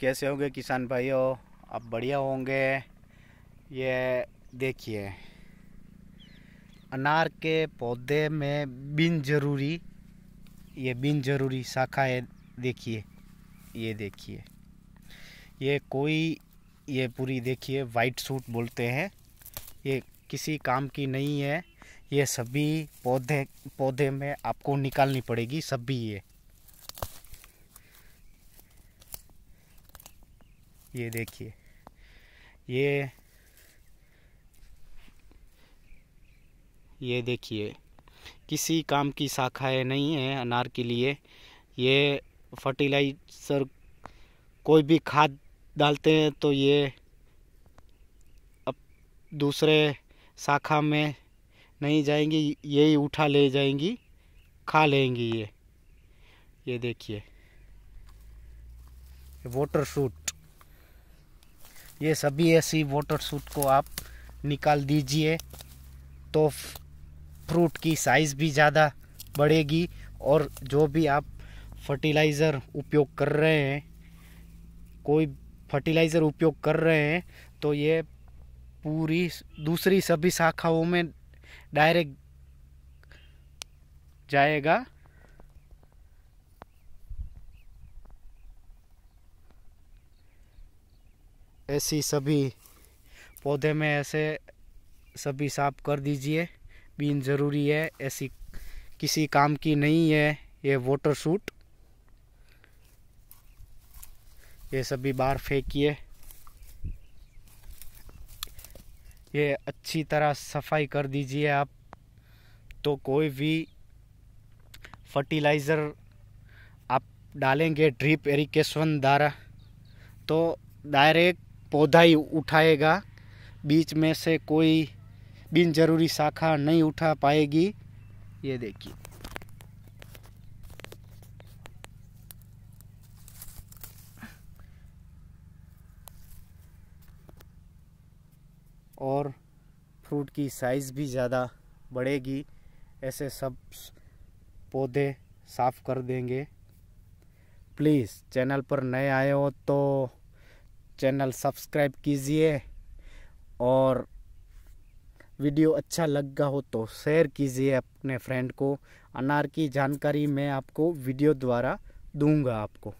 कैसे होंगे किसान भाइयों आप बढ़िया होंगे ये देखिए अनार के पौधे में बिन जरूरी ये बिन जरूरी शाखा है देखिए ये देखिए ये कोई ये पूरी देखिए वाइट सूट बोलते हैं ये किसी काम की नहीं है ये सभी पौधे पौधे में आपको निकालनी पड़ेगी सभी ये ये देखिए ये ये देखिए किसी काम की शाखाएं नहीं है अनार के लिए ये फर्टिलाइज़र कोई भी खाद डालते हैं तो ये अब दूसरे शाखा में नहीं जाएंगी यही उठा ले जाएंगी खा लेंगी ये ये देखिए वाटर शूट ये सभी ऐसी वाटर सूट को आप निकाल दीजिए तो फ्रूट की साइज़ भी ज़्यादा बढ़ेगी और जो भी आप फर्टिलाइज़र उपयोग कर रहे हैं कोई फर्टिलाइज़र उपयोग कर रहे हैं तो ये पूरी दूसरी सभी शाखाओं में डायरेक्ट जाएगा ऐसी सभी पौधे में ऐसे सभी साफ कर दीजिए बीन ज़रूरी है ऐसी किसी काम की नहीं है ये वाटर सूट ये सभी बाहर फेंकिए ये अच्छी तरह सफाई कर दीजिए आप तो कोई भी फर्टिलाइज़र आप डालेंगे ड्रिप एरिकेशन द्वारा तो डायरेक्ट पौधा ही उठाएगा बीच में से कोई बिन जरूरी शाखा नहीं उठा पाएगी ये देखिए और फ्रूट की साइज़ भी ज़्यादा बढ़ेगी ऐसे सब पौधे साफ़ कर देंगे प्लीज़ चैनल पर नए आए हो तो चैनल सब्सक्राइब कीजिए और वीडियो अच्छा लग गया हो तो शेयर कीजिए अपने फ्रेंड को अनार की जानकारी मैं आपको वीडियो द्वारा दूंगा आपको